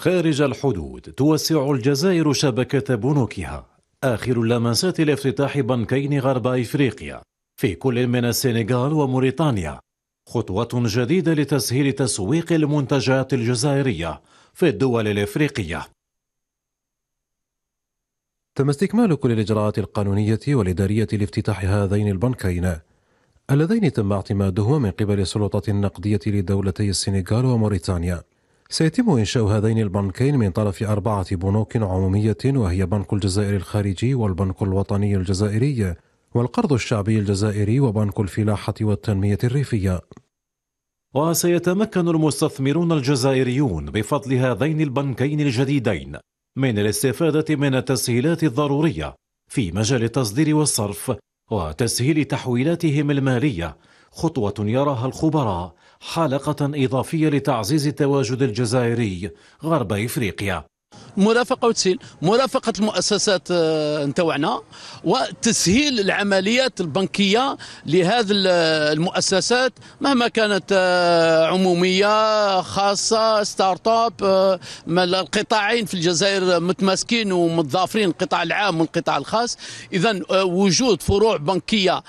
خارج الحدود توسع الجزائر شبكة بنوكها آخر اللمسات لافتتاح بنكين غرب إفريقيا في كل من السنغال وموريتانيا خطوة جديدة لتسهيل تسويق المنتجات الجزائرية في الدول الإفريقية تم استكمال كل الإجراءات القانونية والإدارية لافتتاح هذين البنكين اللذين تم اعتمادهما من قبل السلطات النقدية لدولتي السنغال وموريتانيا سيتم إنشاء هذين البنكين من طرف أربعة بنوك عمومية وهي بنك الجزائر الخارجي والبنك الوطني الجزائري والقرض الشعبي الجزائري وبنك الفلاحة والتنمية الريفية وسيتمكن المستثمرون الجزائريون بفضل هذين البنكين الجديدين من الاستفادة من التسهيلات الضرورية في مجال التصدير والصرف وتسهيل تحويلاتهم المالية خطوة يراها الخبراء حلقة إضافية لتعزيز التواجد الجزائري غرب إفريقيا مرافقه وتسهيل مرافقه المؤسسات آه، نتاعنا وتسهيل العمليات البنكيه لهذه آه، المؤسسات مهما كانت آه، عموميه خاصه ستارت اب القطاعين في الجزائر متماسكين ومتضافرين القطاع العام والقطاع الخاص اذا وجود فروع بنكيه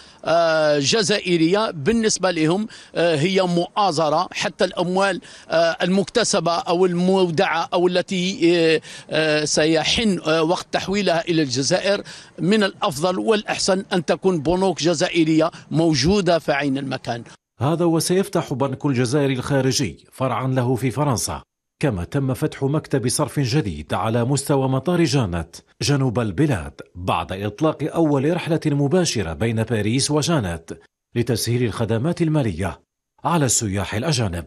جزائريه بالنسبه لهم هي مؤازره حتى الاموال المكتسبه او المودعه او التي آه، سيحن آه، وقت تحويلها إلى الجزائر من الأفضل والأحسن أن تكون بنوك جزائرية موجودة في عين المكان هذا وسيفتح بنك الجزائر الخارجي فرعا له في فرنسا كما تم فتح مكتب صرف جديد على مستوى مطار جانت جنوب البلاد بعد إطلاق أول رحلة مباشرة بين باريس وجانت لتسهيل الخدمات المالية على السياح الأجانب